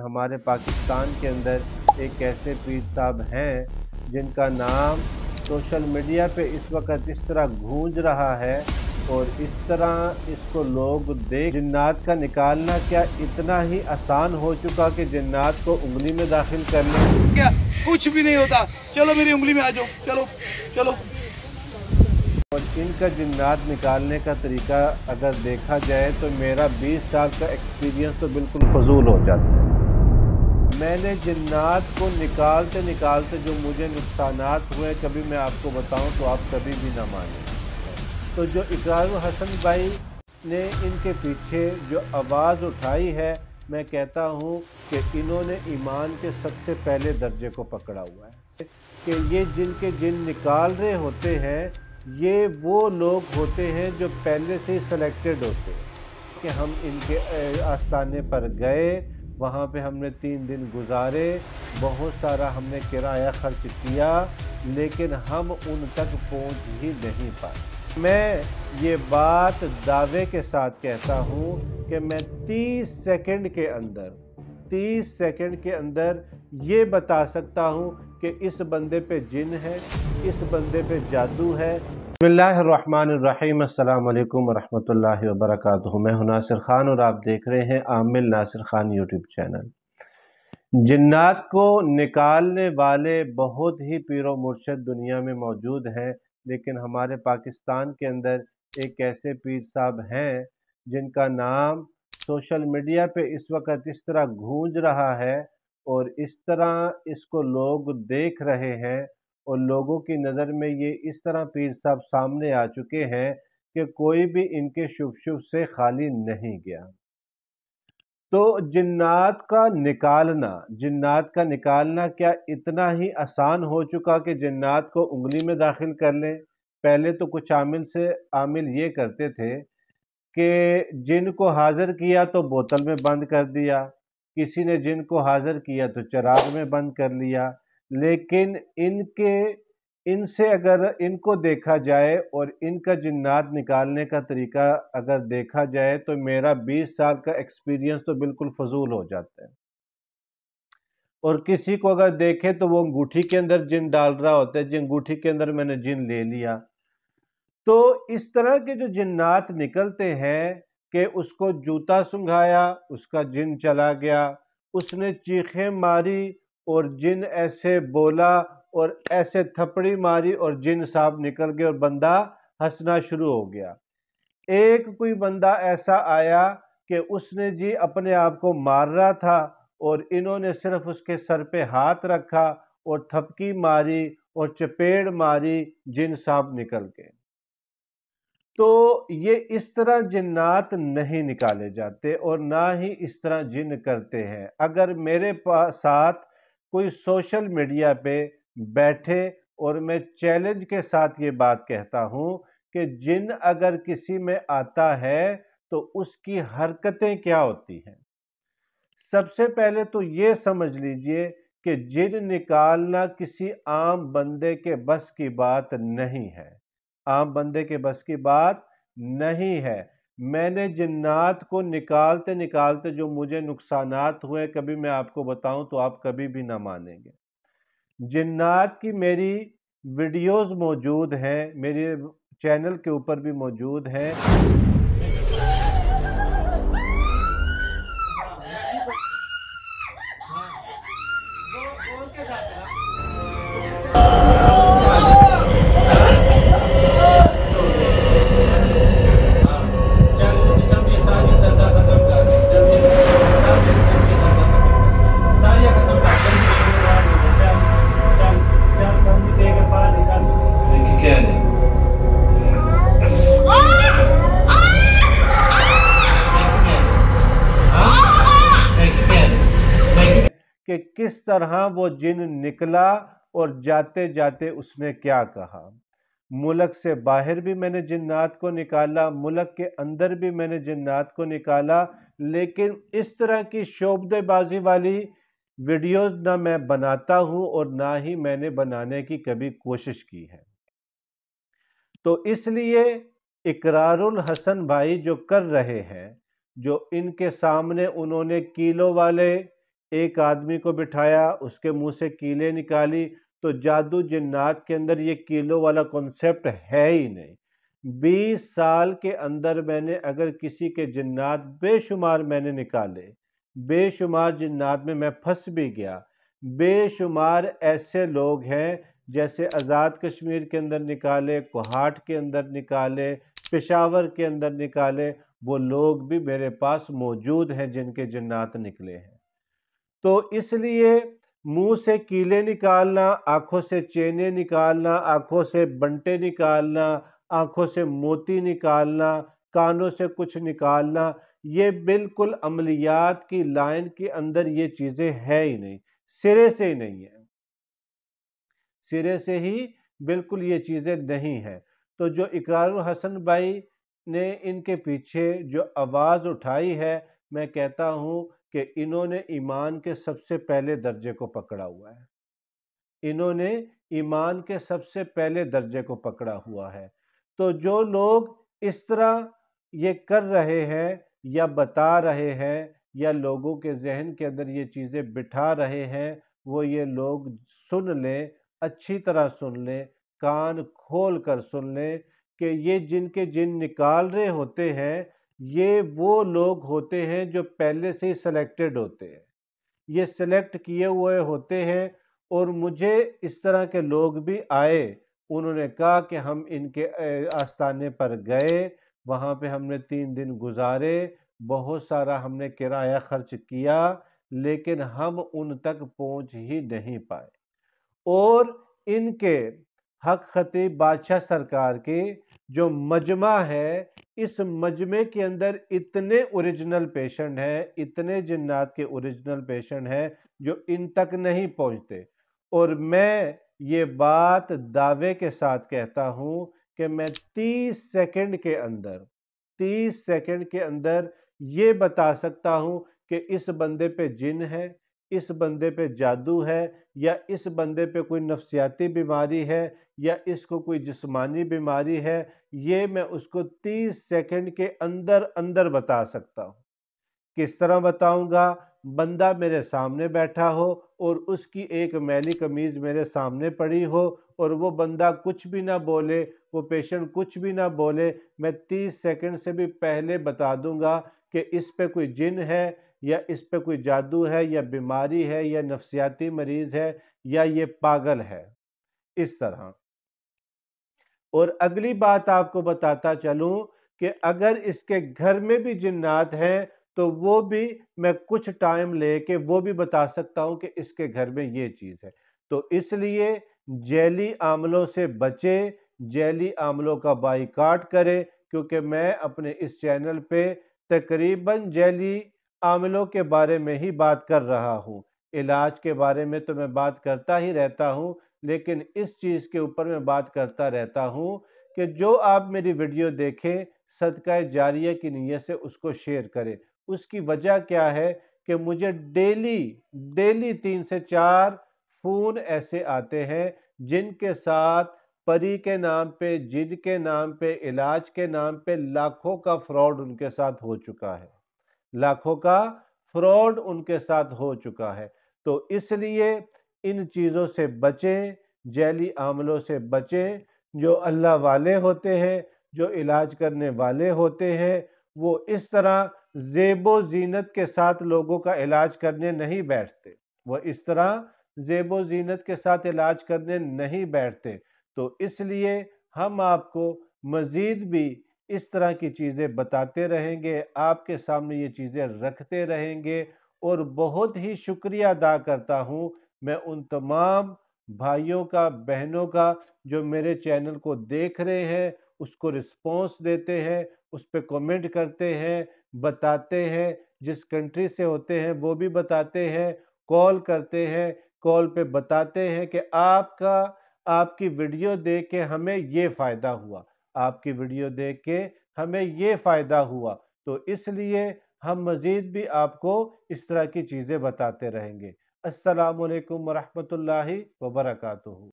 हमारे पाकिस्तान के अंदर एक ऐसे पीर साहब हैं जिनका नाम सोशल मीडिया पे इस वक्त इस तरह गूंज रहा है और इस तरह इसको लोग देख जिन्नात का निकालना क्या इतना ही आसान हो चुका कि जिन्नात को उंगली में दाखिल करना क्या कुछ भी नहीं होता चलो मेरी उंगली में आ जाओ चलो चलो और इनका जिन्नात निकालने का तरीका अगर देखा जाए तो मेरा 20 साल का एक्सपीरियंस तो बिल्कुल फजूल हो जाता है मैंने जन्नात को निकालते निकालते जो मुझे नुकसान हुए कभी मैं आपको बताऊं तो आप कभी भी ना माने तो जो इकरार हसन भाई ने इनके पीछे जो आवाज़ उठाई है मैं कहता हूं कि इन्होंने ईमान के सबसे पहले दर्जे को पकड़ा हुआ है कि ये जिनके जिन निकाल रहे होते हैं ये वो लोग होते हैं जो पहले से ही सेलेक्टेड होते हैं कि हम इनके आस्थाने पर गए वहाँ पे हमने तीन दिन गुजारे बहुत सारा हमने किराया खर्च किया लेकिन हम उन तक पहुँच ही नहीं पाए मैं ये बात दावे के साथ कहता हूँ कि मैं 30 सेकंड के अंदर 30 सेकंड के अंदर ये बता सकता हूँ कि इस बंदे पे जिन है इस बंदे पे जादू है बसमीम अल्लाम वरहमल वबरक मैं नासिर ख़ान और आप देख रहे हैं आमिल नासिर ख़ान यूट्यूब चैनल जन्नात को निकालने वाले बहुत ही पीर मुर्शद दुनिया में मौजूद हैं लेकिन हमारे पाकिस्तान के अंदर एक ऐसे पीर साहब हैं जिनका नाम सोशल मीडिया पे इस वक्त इस तरह गूंज रहा है और इस तरह इसको लोग देख रहे हैं और लोगों की नज़र में ये इस तरह पीर साहब सामने आ चुके हैं कि कोई भी इनके शुभ शुभ से खाली नहीं गया तो जिन्नात का निकालना जिन्नात का निकालना क्या इतना ही आसान हो चुका कि जिन्नात को उंगली में दाखिल कर लें पहले तो कुछ आमिल से आमिल ये करते थे कि जिन को हाजिर किया तो बोतल में बंद कर दिया किसी ने जिन को हाजिर किया तो चराग में बंद कर लिया लेकिन इनके इनसे अगर इनको देखा जाए और इनका जिन्नात निकालने का तरीका अगर देखा जाए तो मेरा 20 साल का एक्सपीरियंस तो बिल्कुल फजूल हो जाता है और किसी को अगर देखे तो वो अंगूठी के अंदर जिन डाल रहा होता है जिन अंगूठी के अंदर मैंने जिन ले लिया तो इस तरह के जो जिन्नात निकलते हैं कि उसको जूता सुंघाया उसका जिन चला गया उसने चीखें मारी और जिन ऐसे बोला और ऐसे थपड़ी मारी और जिन साहब निकल गए और बंदा हंसना शुरू हो गया एक कोई बंदा ऐसा आया कि उसने जी अपने आप को मार रहा था और इन्होंने सिर्फ उसके सर पे हाथ रखा और थपकी मारी और चपेड़ मारी जिन साहब निकल के तो ये इस तरह जिन्नात नहीं निकाले जाते और ना ही इस तरह जिन करते हैं अगर मेरे पास साथ कोई सोशल मीडिया पे बैठे और मैं चैलेंज के साथ ये बात कहता हूँ कि जिन अगर किसी में आता है तो उसकी हरकतें क्या होती हैं सबसे पहले तो ये समझ लीजिए कि जिन निकालना किसी आम बंदे के बस की बात नहीं है आम बंदे के बस की बात नहीं है मैंने जन्नात को निकालते निकालते जो मुझे नुकसान हुए कभी मैं आपको बताऊं तो आप कभी भी ना मानेंगे जन्नात की मेरी वीडियोस मौजूद हैं मेरे चैनल के ऊपर भी मौजूद हैं तरह वो जिन निकला और जाते जाते उसने क्या कहा मुलक से बाहर भी मैंने जिन्नात को निकाला मुलक के अंदर भी मैंने जिन्नात को निकाला लेकिन इस तरह की शोबदेबाजी वाली वीडियोस ना मैं बनाता हूँ और ना ही मैंने बनाने की कभी कोशिश की है तो इसलिए इकरारुल हसन भाई जो कर रहे हैं जो इनके सामने उन्होंने किलो वाले एक आदमी को बिठाया उसके मुंह से कीले निकाली तो जादू जिन्नात के अंदर ये कीलों वाला कॉन्सेप्ट है ही नहीं बीस साल के अंदर मैंने अगर किसी के जिन्नात बेशुमार मैंने निकाले बेशुमार जिन्नात में मैं फंस भी गया बेशुमार ऐसे लोग हैं जैसे आज़ाद कश्मीर के अंदर निकाले कोहाट के अंदर निकाले पेशावर के अंदर निकाले वो लोग भी मेरे पास मौजूद हैं जिनके जन्नात निकले हैं तो इसलिए मुंह से कीले निकालना आंखों से चेने निकालना आंखों से बंटे निकालना आंखों से मोती निकालना कानों से कुछ निकालना ये बिल्कुल अमलियात की लाइन के अंदर ये चीज़ें है ही नहीं सिरे से ही नहीं है सिरे से ही बिल्कुल ये चीज़ें नहीं है तो जो इकरार हसन भाई ने इनके पीछे जो आवाज़ उठाई है मैं कहता हूँ कि इन्होंने ईमान के सबसे पहले दर्जे को पकड़ा हुआ है इन्होंने ईमान के सबसे पहले दर्जे को पकड़ा हुआ है तो जो लोग इस तरह ये कर रहे हैं या बता रहे हैं या लोगों के जहन के अंदर ये चीज़ें बिठा रहे हैं वो ये लोग सुन लें अच्छी तरह सुन लें कान खोल कर सुन लें कि ये जिनके जिन निकाल रहे होते हैं ये वो लोग होते हैं जो पहले से ही सिलेक्टेड होते हैं ये सिलेक्ट किए हुए होते हैं और मुझे इस तरह के लोग भी आए उन्होंने कहा कि हम इनके आस्थाने पर गए वहाँ पे हमने तीन दिन गुजारे बहुत सारा हमने किराया खर्च किया लेकिन हम उन तक पहुँच ही नहीं पाए और इनके हक खतीब बादशाह सरकार की जो मजमा है इस मजमे के अंदर इतने ओरिजिनल पेशेंट हैं इतने जिन्नात के ओरिजिनल पेशेंट हैं जो इन तक नहीं पहुंचते और मैं ये बात दावे के साथ कहता हूं कि मैं 30 सेकंड के अंदर 30 सेकंड के अंदर ये बता सकता हूं कि इस बंदे पे जिन है इस बंदे पे जादू है या इस बंदे पे कोई नफ्सियाती बीमारी है या इसको कोई जिस्मानी बीमारी है ये मैं उसको 30 सेकंड के अंदर अंदर बता सकता हूँ किस तरह बताऊँगा बंदा मेरे सामने बैठा हो और उसकी एक मैली कमीज़ मेरे सामने पड़ी हो और वो बंदा कुछ भी ना बोले वो पेशेंट कुछ भी ना बोले मैं तीस सेकंड से भी पहले बता दूंगा कि इस पे कोई जिन है या इस पे कोई जादू है या बीमारी है या नफसियाती मरीज़ है या ये पागल है इस तरह और अगली बात आपको बताता चलूँ कि अगर इसके घर में भी जिन्नात हैं तो वो भी मैं कुछ टाइम लेके वो भी बता सकता हूँ कि इसके घर में ये चीज़ है तो इसलिए जैली आमलों से बचें जैली आमलों का बाइकाट करें क्योंकि मैं अपने इस चैनल पे तकरीबन जैली आमलों के बारे में ही बात कर रहा हूँ इलाज के बारे में तो मैं बात करता ही रहता हूँ लेकिन इस चीज़ के ऊपर मैं बात करता रहता हूँ कि जो आप मेरी वीडियो देखें सदका जारिया की नीयत से उसको शेयर करें उसकी वजह क्या है कि मुझे डेली डेली तीन से चार फ़ोन ऐसे आते हैं जिनके साथ परी के नाम पे जिद के नाम पे इलाज के नाम पे लाखों का फ्रॉड उनके साथ हो चुका है लाखों का फ्रॉड उनके साथ हो चुका है तो इसलिए इन चीज़ों से बचें जैली आमलों से बचें जो अल्लाह वाले होते हैं जो इलाज करने वाले होते हैं वो इस तरह जेबो जीनत के साथ लोगों का इलाज करने नहीं बैठते वह इस तरह जेबो जीनत के साथ इलाज करने नहीं बैठते तो इसलिए हम आपको मज़ीद भी इस तरह की चीज़ें बताते रहेंगे आपके सामने ये चीज़ें रखते रहेंगे और बहुत ही शुक्रिया अदा करता हूँ मैं उन तमाम भाइयों का बहनों का जो मेरे चैनल को देख रहे हैं उसको रिस्पॉन्स देते हैं उस पर कमेंट करते हैं बताते हैं जिस कंट्री से होते हैं वो भी बताते हैं कॉल करते हैं कॉल पे बताते हैं कि आपका आपकी वीडियो देख के हमें ये फ़ायदा हुआ आपकी वीडियो देख के हमें ये फ़ायदा हुआ तो इसलिए हम मज़ीद भी आपको इस तरह की चीज़ें बताते रहेंगे असलकम ला वर्का